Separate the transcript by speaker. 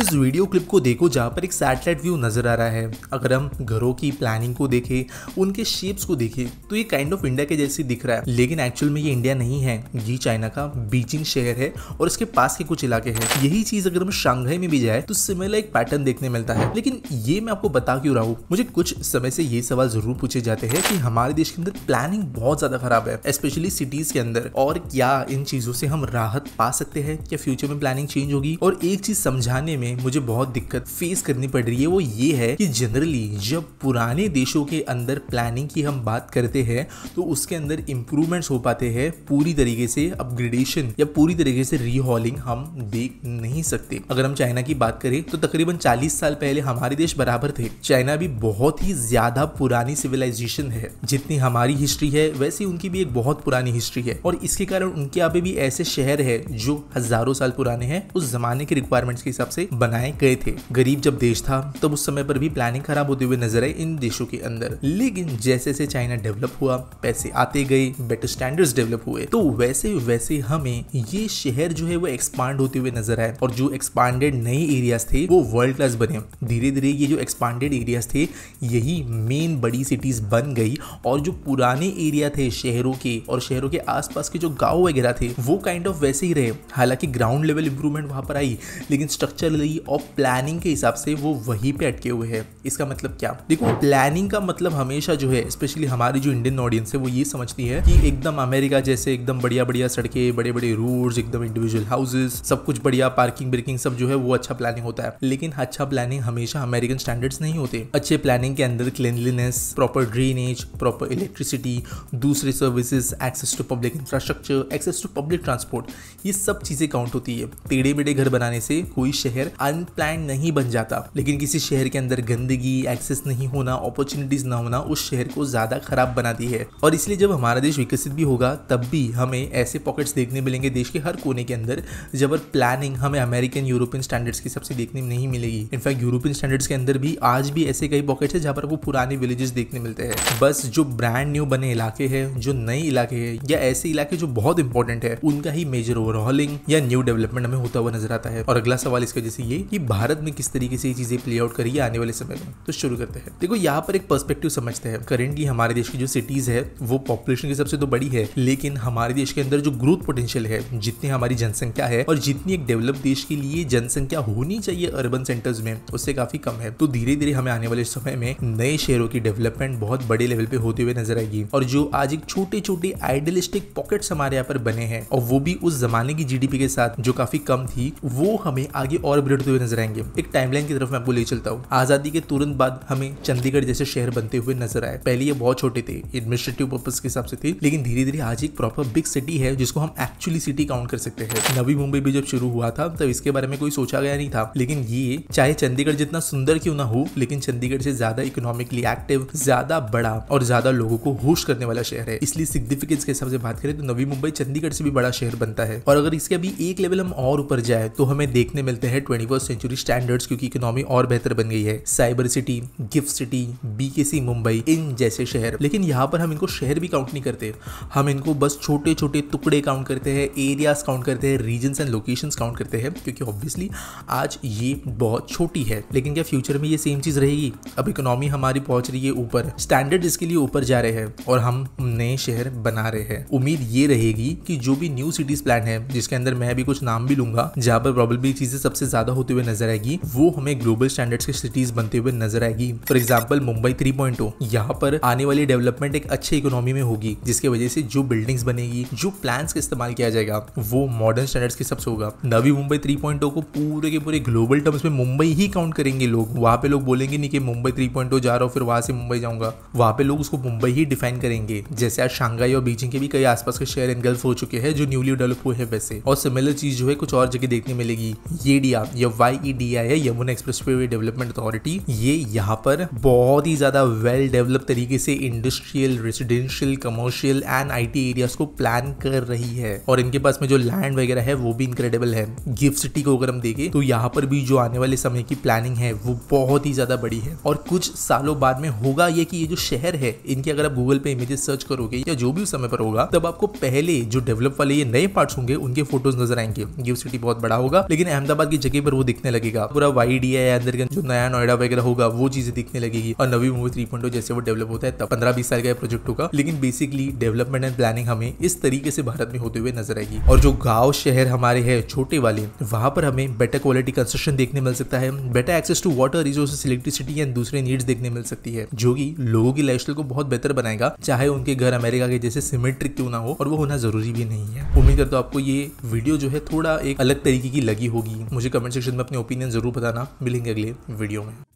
Speaker 1: इस video clip को देखो जहाँ पर एक सैटेलाइट व्यू नज़र आ रहा है अगर हम घरों की प्लानिंग को देखें उनके शेप्स को देखें तो ये काइंड ऑफ इंडिया के जैसे दिख रहा है लेकिन एक्चुअल में ये इंडिया नहीं है ये चाइना का बीजिंग शहर है और इसके पास के कुछ इलाके हैं यही चीज अगर हम शांघाई में भी जाए तो सिमिलर एक पैटर्न देखने मिलता है लेकिन ये मैं आपको बता क्यों रहा हूँ मुझे कुछ समय से ये सवाल जरूर पूछे जाते हैं की हमारे देश के अंदर प्लानिंग बहुत ज्यादा खराब है स्पेशली सिटीज के अंदर और क्या इन चीजों से हम राहत पा सकते हैं क्या फ्यूचर में प्लानिंग चेंज होगी और एक चीज समझाने में में मुझे बहुत दिक्कत फेस करनी पड़ रही है वो ये है कि जनरली जब पुराने देशों के अंदर प्लानिंग की हम बात करते हैं तो उसके अंदर इम्प्रूवमेंट्स हो पाते हैं पूरी तरीके से अपग्रेडेशन या पूरी तरीके से रीहॉलिंग हम देख नहीं सकते अगर हम चाइना की बात करें तो तकरीबन चालीस साल पहले हमारे देश बराबर थे चाइना भी बहुत ही ज्यादा पुरानी सिविलाइजेशन है जितनी हमारी हिस्ट्री है वैसे उनकी भी एक बहुत पुरानी हिस्ट्री है और इसके कारण उनके यहाँ भी ऐसे शहर है जो हजारों साल पुराने हैं उस जमाने के रिक्वायरमेंट्स के हिसाब से बनाए गए थे गरीब जब देश था तब तो उस समय पर भी प्लानिंग खराब होते हुए नजर आई इन देशों के अंदर लेकिन जैसे जैसे चाइना डेवलप हुआ पैसे आते गए बेटर स्टैंडर्ड्स डेवलप हुए तो वैसे वैसे हमें ये शहर जो है वो एक्सपांड होते हुए नजर आए और जो एक्सपांडेड नए एरियाज थे वो वर्ल्ड क्लास बने धीरे धीरे ये जो एक्सपांडेड एरियाज थे यही मेन बड़ी सिटीज बन गई और जो पुराने एरिया थे शहरों के और शहरों के आसपास के जो गांव वगैरह थे वो काइंड kind ऑफ of वैसे ही रहे हालांकि ग्राउंड लेवल इंप्रूवमेंट वहां पर आई लेकिन स्ट्रक्चर वोकेबुलरी और प्लानिंग के हिसाब से वो वहीं पे अटके हुए हैं इसका मतलब क्या देखो प्लानिंग का मतलब हमेशा जो है स्पेशली हमारी जो इंडियन ऑडियंस है वो ये समझती है कि एकदम अमेरिका जैसे एकदम बढ़िया बढ़िया सड़कें बड़े बड़े रोड्स एकदम इंडिविजुअल हाउसेस सब कुछ बढ़िया पार्किंग ब्रेकिंग सब जो है वो अच्छा प्लानिंग होता है लेकिन अच्छा प्लानिंग हमेशा अमेरिकन स्टैंडर्ड्स नहीं होते अच्छे प्लानिंग के अंदर cleanliness proper drainage proper electricity दूसरे services access to public infrastructure access to public transport ये सब चीज़ें काउंट होती है टेढ़े मेढ़े घर बनाने से कोई शहर शहर अनप्लान नहीं बन जाता लेकिन किसी शहर के अंदर गंदगी एक्सेस नहीं होना अपॉर्चुनिटीज ना होना उस शहर को ज्यादा खराब बनाती है और इसलिए जब हमारा देश विकसित भी होगा तब भी हमें ऐसे पॉकेट्स देखने मिलेंगे देश के हर कोने के अंदर जब प्लानिंग हमें अमेरिकन यूरोपियन स्टैंडर्ड्स की सबसे देखने में नहीं मिलेगी इनफैक्ट यूरोपियन स्टैंडर्ड्स के अंदर भी आज भी ऐसे कई पॉकेट्स है जहाँ पर आपको पुराने विलेजेस देखने मिलते हैं बस जो ब्रांड न्यू बने इलाके हैं जो नए इलाके हैं या ऐसे इलाके जो बहुत इंपॉर्टेंट है उनका ही मेजर ओवरहॉलिंग या न्यू डेवलपमेंट हमें होता हुआ नजर आता है और अगला सवाल इसका जैसे से ये कि भारत में किस तरीके से ये चीजें प्ले आउट करिए आने वाले समय में तो शुरू करते हैं देखो यहाँ पर एक पर्सपेक्टिव समझते हैं करेंटली हमारे देश की जो सिटीज है वो पॉपुलेशन की सबसे तो बड़ी है लेकिन हमारे देश के अंदर जो ग्रोथ पोटेंशियल है जितनी हमारी जनसंख्या है और जितनी एक डेवलप देश के लिए जनसंख्या होनी चाहिए अर्बन सेंटर्स में उससे काफी कम है तो धीरे धीरे हमें आने वाले समय में नए शहरों की डेवलपमेंट बहुत बड़े लेवल पे होते हुए नजर आएगी और जो आज एक छोटे छोटे आइडियलिस्टिक पॉकेट्स हमारे यहाँ पर बने हैं और वो भी उस जमाने की जीडीपी के साथ जो काफी कम थी वो हमें आगे और अपडेट हुए नजर आएंगे एक टाइमलाइन की तरफ मैं आपको ले चलता हूँ आजादी के तुरंत बाद हमें चंडीगढ़ जैसे शहर बनते हुए नजर आए पहले ये बहुत छोटे थे एडमिनिस्ट्रेटिव पर्पज के हिसाब से थे लेकिन धीरे धीरे आज एक प्रॉपर बिग सिटी है जिसको हम एक्चुअली सिटी काउंट कर सकते हैं नवी मुंबई भी जब शुरू हुआ था तब इसके बारे में कोई सोचा गया नहीं था लेकिन ये चाहे चंडीगढ़ जितना सुंदर क्यों ना हो लेकिन चंडीगढ़ से ज्यादा इकोनॉमिकली एक्टिव ज्यादा बड़ा और ज्यादा लोगों को होश करने वाला शहर है इसलिए सिग्निफिकेंस के हिसाब से बात करें तो नवी मुंबई चंडीगढ़ से भी बड़ा शहर बनता है और अगर इसके अभी एक लेवल हम और ऊपर जाए तो हमें देखने मिलते हैं ट्वेंटी फर्स्ट सेंचुरी स्टैंडर्ड्स क्योंकि इकोनॉमी और बेहतर बन गई है cyber city gift city BKC Mumbai इन जैसे शहर लेकिन यहाँ पर हम इनको शहर भी काउंट नहीं करते हम इनको बस छोटे छोटे टुकड़े काउंट करते हैं एरियाज काउंट करते हैं रीजन एंड लोकेशन काउंट करते हैं क्योंकि ऑब्वियसली आज ये बहुत छोटी है लेकिन क्या फ्यूचर में ये सेम चीज़ रहेगी अब इकोनॉमी हमारी पहुंच रही है ऊपर स्टैंडर्ड इसके लिए ऊपर जा रहे हैं और हम नए शहर बना रहे हैं उम्मीद ये रहेगी कि जो भी न्यू सिटीज प्लान है जिसके अंदर मैं भी कुछ नाम भी लूंगा जहां पर प्रॉब्लम चीज़ें सबसे ज़्यादा ज्यादा होते हुए नजर आएगी वो हमें ग्लोबल स्टैंडर्ड्स की सिटीज बनते हुए नजर आएगी for example Mumbai three point पर आने वाली डेवलपमेंट एक अच्छी इकोनॉमी में होगी जिसके वजह से जो बिल्डिंग्स बनेगी जो प्लान का इस्तेमाल किया जाएगा वो मॉडर्न स्टैंडर्ड्स के सबसे होगा नवी मुंबई थ्री पॉइंट को पूरे के पूरे ग्लोबल टर्म्स में मुंबई ही काउंट करेंगे लोग वहाँ पे लोग बोलेंगे नहीं कि मुंबई थ्री पॉइंट जा रहा हूँ फिर वहां से मुंबई जाऊंगा वहाँ पे लोग उसको मुंबई ही डिफाइन करेंगे जैसे आज शांघाई और बीजिंग के भी कई आसपास के शहर एनगल्फ हो चुके हैं जो न्यूली डेवलप हुए हैं वैसे और सिमिलर चीज जो है कुछ और जगह देखने मिलेगी ये डी या e है Yamuna expressway development authority ये यहाँ पर बहुत ही ज्यादा वेल डेवलप तरीके से industrial residential commercial and T area को प्लान कर रही है और इनके पास में जो लैंड वगैरह है वो भी इनक्रेडिबल है गिफ्ट सिटी को अगर हम देखें तो यहाँ पर भी जो आने वाले समय की प्लानिंग है वो बहुत ही ज्यादा बड़ी है और कुछ सालों बाद में होगा ये कि ये जो शहर है इनके अगर आप गूगल पे इमेजेस सर्च करोगे या जो भी उस समय पर होगा तब आपको पहले जो डेवलप वाले ये नए पार्ट होंगे उनके फोटोज नजर आएंगे गिफ्ट सिटी बहुत बड़ा होगा लेकिन अहमदाबाद की जगह पर वो दिखने लगेगा पूरा वाइड ही है अंदर जो नया नोएडा वगैरह होगा वो चीजें दिखने लगेगी और नवी मूवी थ्री पॉइंट जैसे वो डेवलप होता है तब पंद्रह बीस साल का प्रोजेक्ट होगा लेकिन बेसिकली डेवलपमेंट एंड प्लानिंग हमें इस तरीके से भारत में होते हुए नजर आएगी और जो गाँव शहर हमारे है छोटे वाले वहां पर हमें बेटर क्वालिटी कंस्ट्रक्शन देखने मिल सकता है better access to water resources electricity and दूसरे नीड्स देखने मिल सकती है जो कि लोगों की लाइफ को बहुत बेहतर बनाएगा चाहे उनके घर अमेरिका के जैसे सिमेट्रिक क्यों ना हो और वो होना जरूरी भी नहीं है उम्मीद करता हूँ आपको ये वीडियो जो है थोड़ा एक अलग तरीके की लगी होगी मुझे कमेंट कमेंट सेक्शन में अपने ओपिनियन ज़रूर बताना मिलेंगे अगले वीडियो में